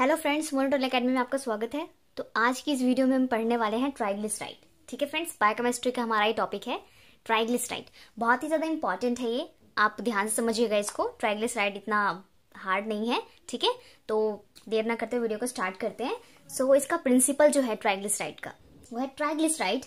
hello friends मोनो टोल academy में आपका स्वागत है तो आज की इस वीडियो में हम पढ़ने वाले हैं ट्राइग्लिसराइड ठीक है फ्रेंड्स बायोकेमिस्ट्री का हमारा ये टॉपिक है ट्राइग्लिसराइड बहुत ही ज़्यादा इंपॉर्टेंट है ये आप ध्यान से समझिएगा इसको ट्राइग्लिसराइड इतना हार्ड नहीं है ठीक है तो देर ना करते वीडियो को स्टार्ट करते हैं सो so, इसका प्रिंसिपल जो है ट्राइग्लिसराइड का वो है triglyceride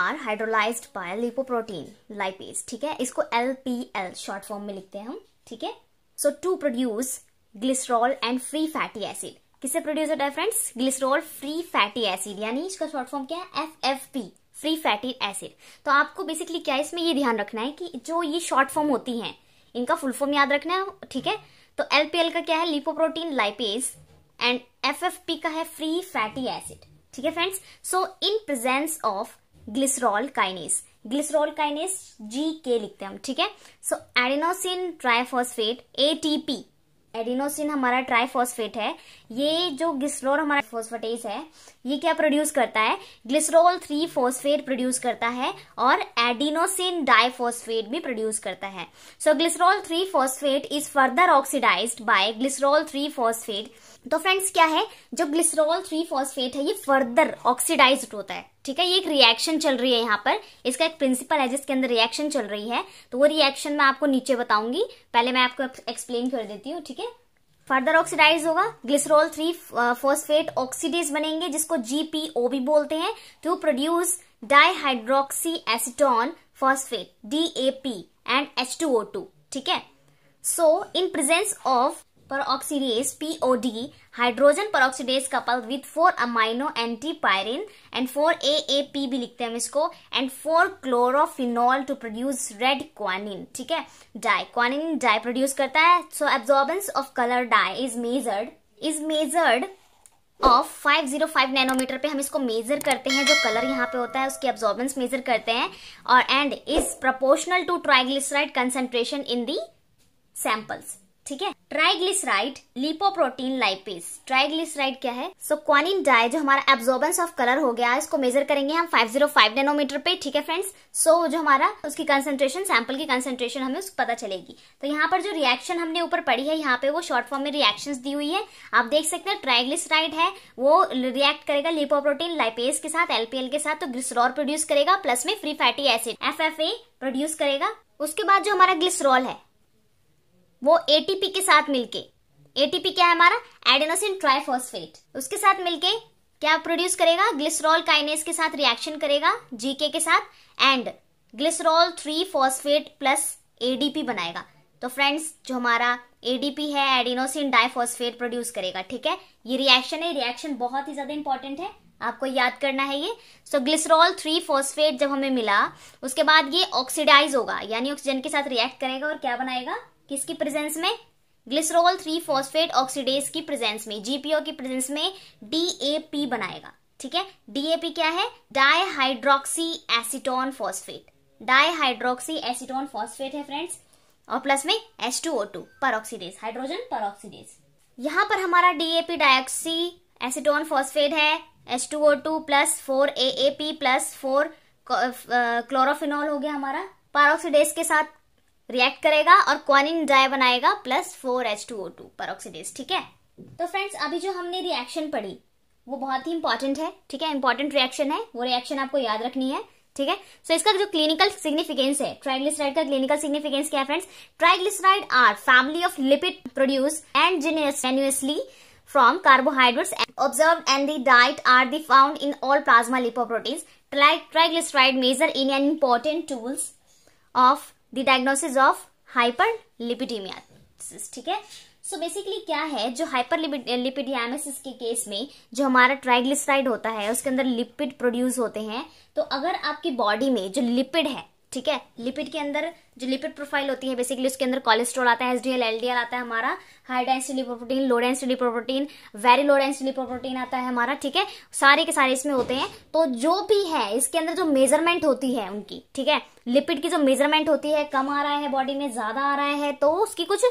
are hydrolyze by lipoprotein lipase ठीक है इसको L P L short form में लिखते हैं हम ठीक है so to produce glycerol and free fatty acid किससे प्रोड्यूस होता है friends glycerol free fatty acid यानी इसका शॉर्ट फॉर्म क्या है F F P free fatty acid तो आपको बेसिकली क्या इसमें ये ध्यान रखना है कि जो ये शॉर्ट फॉर्म होती हैं इनका फुल फॉर्म याद रखना है ठीक है तो एलपीएल का क्या है lipoprotein lipase and F F P का है फ्री फैटी एसिड ठीक है friends so in presence of glycerol kinase glycerol kinase G K लिखते हैं हम ठीक है so adenosine triphosphate ATP adenosine हमारा ट्राइफॉस्फेट है ये जो ग्लिसरोल हमारा फॉस्फेटेज है ये क्या प्रोड्यूस करता है ग्लिसरोल थ्री फॉस्फेट प्रोड्यूस करता है और एडिनोसिन डाइफॉस्फेट भी प्रोड्यूस करता है so glycerol three phosphate is further oxidized by glycerol three phosphate तो फ्रेंड्स क्या है जो ग्लिसरॉल थ्री फॉस्फेट है ये फर्दर ऑक्सीडाइज होता है ठीक है ये एक रिएक्शन चल रही है यहाँ पर इसका एक प्रिंसिपल है जिसके अंदर रिएक्शन चल रही है तो वो रिएक्शन मैं आपको नीचे बताऊंगी पहले मैं आपको एक्सप्लेन कर देती हूँ ठीक है फर्दर ऑक्सीडाइज होगा ग्लिसरॉल थ्री फॉस्फेट ऑक्सीडेज बनेंगे जिसको जीपीओ भी बोलते हैं to produce dihydroxy acetone phosphate D and H two O two ठीक है so in presence of peroxidase POD hydrogen peroxidase couple with four amino anti pyrine and four A A P भी लिखते हैं हम इसको and four chlorophenol to produce red quinone ठीक है dye quinone dye produce करता है सो absorbance of colour dye is measured is measured of 505 nanometer पे हम इसको मेजर करते हैं जो कलर यहाँ पे होता है उसकी एब्जॉर्बेंस मेजर करते हैं और and is proportional to triglyceride concentration in the samples ठीक है ट्राइग्लिसराइड लिपोप्रोटीन लाइपेस ट्राइग्लिसराइड क्या है सो क्वानिन डाई जो हमारा एब्जॉर्बेंस ऑफ कलर हो गया इसको मेजर करेंगे हम 505 नैनोमीटर पे ठीक है फ्रेंड्स सो so, जो हमारा उसकी कंसेंट्रेशन सैंपल की कंसेंट्रेशन हमें उस पता चलेगी तो यहाँ पर जो रिएक्शन हमने ऊपर पड़ी है यहाँ पे वो शॉर्ट फॉर्म में रिएक्शन दी हुई है आप देख सकते हैं ट्राइग्लिसराइड है वो रिएक्ट करेगा लिपोप्रोटीन लाइपेस के साथ एलपीएल के साथ तो ग्लिसरॉल प्रोड्यूस करेगा प्लस में free fatty acid F produce करेगा उसके बाद जो हमारा ग्लिसरॉल है वो एटीपी के साथ मिलके एटीपी क्या है हमारा एडेनोसिन ट्राइफॉस्फेट उसके साथ मिलके क्या प्रोड्यूस करेगा ग्लिसरॉल काइनेस के साथ रिएक्शन करेगा जीके के साथ and glycerol three phosphate plus ADP बनाएगा तो फ्रेंड्स जो हमारा एडीपी है एडिनोसिन डाइफॉस्फेट प्रोड्यूस करेगा ठीक है ये रिएक्शन है रिएक्शन बहुत ही ज्यादा इंपॉर्टेंट है आपको याद करना है ये सो ग्लिसरॉल थ्री फॉस्फेट जब हमें मिला उसके बाद ये ऑक्सीडाइज होगा यानी ऑक्सीजन के साथ रिएक्ट करेगा और क्या बनाएगा किसकी प्रेजेंस में ग्लिसरॉल थ्री फॉस्फेट ऑक्सीडेज की प्रेजेंस में जीपीओ की प्रेजेंस में डीएपी बनाएगा ठीक है डीएपी क्या है dihydroxy acetone phosphate dihydroxy acetone phosphate है फ्रेंड्स और प्लस में S two O two per oxidase hydrogen per oxidase यहाँ पर हमारा डीएपी डायऑक्सी एसिटोन फॉस्फेट है S two O two plus four A A P plus four chlorophenol हो गया हमारा पारोक्सीडेज के साथ रिएक्ट करेगा और क्वानिन डाई बनाएगा plus four H two O two peroxidase ठीक है तो फ्रेंड्स अभी जो हमने रिएक्शन पढ़ी वो बहुत ही इंपॉर्टेंट है ठीक है इंपॉर्टेंट रिएक्शन है वो रिएक्शन आपको याद रखनी है ठीक है सो so, इसका जो क्लिनिकल सिग्निफिकेंस है ट्राइग्लिसराइड का क्लिनिकल सिग्निफिकेंस क्या है friends triglyceride are family of lipid produce and genuinely from carbohydrates observe and the diet are the found in all plasma lipoprotein triglyceride measure in an important tools of the diagnosis of hyper lipidemia ठीक है सो so basically क्या है जो hyper लिपिडियामेसिस के case में जो हमारा triglyceride होता है उसके अंदर लिपिड प्रोड्यूस होते हैं तो अगर आपकी बॉडी में जो लिपिड है ठीक है लिपिड के अंदर जो लिपिड प्रोफाइल होती है बेसिकली उसके अंदर कोलेस्ट्रॉल आता है एसडीएल एलडीएल आता है हमारा high density lipoprotein low density lipoprotein very low density lipoprotein आता है हमारा ठीक है सारे के सारे इसमें होते हैं तो जो भी है इसके अंदर जो मेजरमेंट होती है उनकी ठीक है लिपिड की जो मेजरमेंट होती है कम आ रहा है बॉडी में ज्यादा आ रहा है तो उसकी कुछ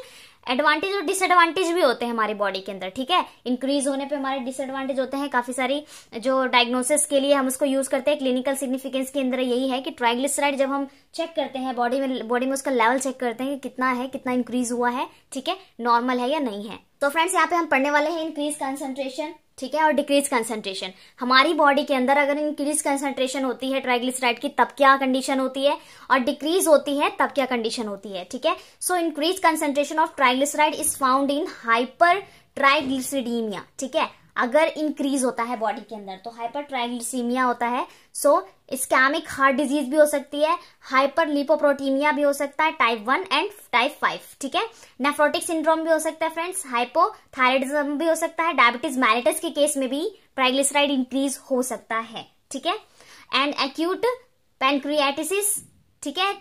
एडवांटेज और डिसएडवांटेज भी होते हैं हमारी बॉडी के अंदर ठीक है इंक्रीज होने पे हमारे डिसएडवांटेज होते हैं काफी सारी जो डायग्नोसिस के लिए हम उसको यूज करते हैं क्लिनिकल सिग्निफिकेंस के अंदर यही है कि ट्राइग्लिसराइड जब हम चेक करते हैं बॉडी में बॉडी में उसका लेवल चेक करते हैं कि कितना है कितना इंक्रीज हुआ है ठीक है नॉर्मल है या नहीं है तो फ्रेंड्स यहाँ पे हम पढ़ने वाले हैं इंक्रीज कंसेंट्रेशन ठीक है और डिक्रीज कंसेंट्रेशन हमारी बॉडी के अंदर अगर इंक्रीज कंसेंट्रेशन होती है ट्राइग्लिसराइड की तब क्या कंडीशन होती है और डिक्रीज होती है तब क्या कंडीशन होती है ठीक है so increase concentration of triglyceride is found in hyper triglyceridemia ठीक है अगर इंक्रीज होता है बॉडी के अंदर तो हाइपर ट्राइग्लिसीमिया होता है सो स्कैमिक हार्ट डिजीज भी हो सकती है हाइपर लिपोप्रोटीमिया भी हो सकता है type one and type five ठीक है नेफ्रोटिक सिंड्रोम भी हो सकता है फ्रेंड्स हाइपोथायरॉइडिज्म भी हो सकता है डायबिटीज मैरिटस के केस में भी ट्राइग्लिसराइड इंक्रीज हो सकता है ठीक है एंड एक्यूट पेनक्रियाटिस ठीक है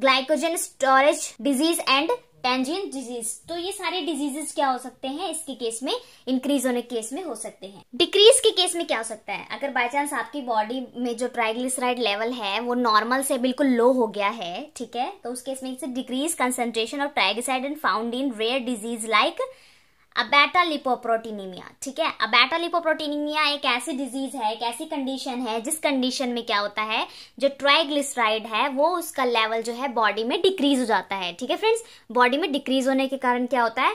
glycogen storage disease and tangent disease तो ये सारे डिजीजेस क्या हो सकते हैं इसके केस में इंक्रीज होने केस में हो सकते हैं डिक्रीज के केस में क्या हो सकता है अगर बाय चांस आपकी बॉडी में जो ट्राइग्लिसराइड लेवल है वो नॉर्मल से बिल्कुल लो हो गया है ठीक है तो उस केस में decrease concentration of triglyceride and found in rare disease like abeta lipoproteinemia ठीक है अबैटा लिपोप्रोटीनीमिया एक ऐसी डिजीज है एक ऐसी कंडीशन है जिस कंडीशन में क्या होता है जो ट्राइग्लिसराइड है वो उसका लेवल जो है बॉडी में डिक्रीज हो जाता है ठीक है फ्रेंड्स बॉडी में डिक्रीज होने के कारण क्या होता है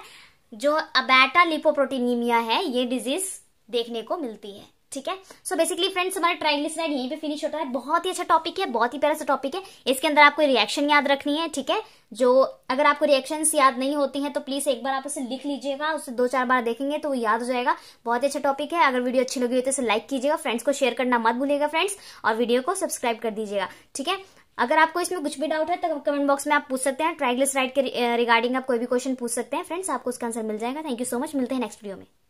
जो अबैटा लिपोप्रोटीनीमिया है ये डिजीज देखने को मिलती है ठीक है सो बेसिकली फ्रेंड्स हमारा ट्राइग्लिसराइड यहीं पे फिनिश होता है बहुत ही अच्छा टॉपिक है बहुत ही प्यारा सा टॉपिक है इसके अंदर आपको रिएक्शन याद रखनी है ठीक है जो अगर आपको रिएक्शन याद नहीं होती हैं तो प्लीज एक बार आप उसे लिख लीजिएगा उसे दो चार बार देखेंगे तो याद हो जाएगा बहुत ही अच्छा टॉपिक है अगर वीडियो अच्छी लगी हो तो इसे लाइक कीजिएगा फ्रेंड्स को शेयर करना मत भूलिएगा फ्रेंड्स और वीडियो को सब्सक्राइब कर दीजिएगा ठीक है अगर आपको इसमें कुछ भी डाउट है तो कमेंट बॉक्स में आप पूछ सकते हैं ट्राइग्लिसराइड के रिगार्डिंग आप कोई भी क्वेश्चन पूछ सकते हैं फ्रेंड्स आपको उसका आंसर मिल जाएगा थैंक यू सो मच मिलते हैं नेक्स्ट वीडियो में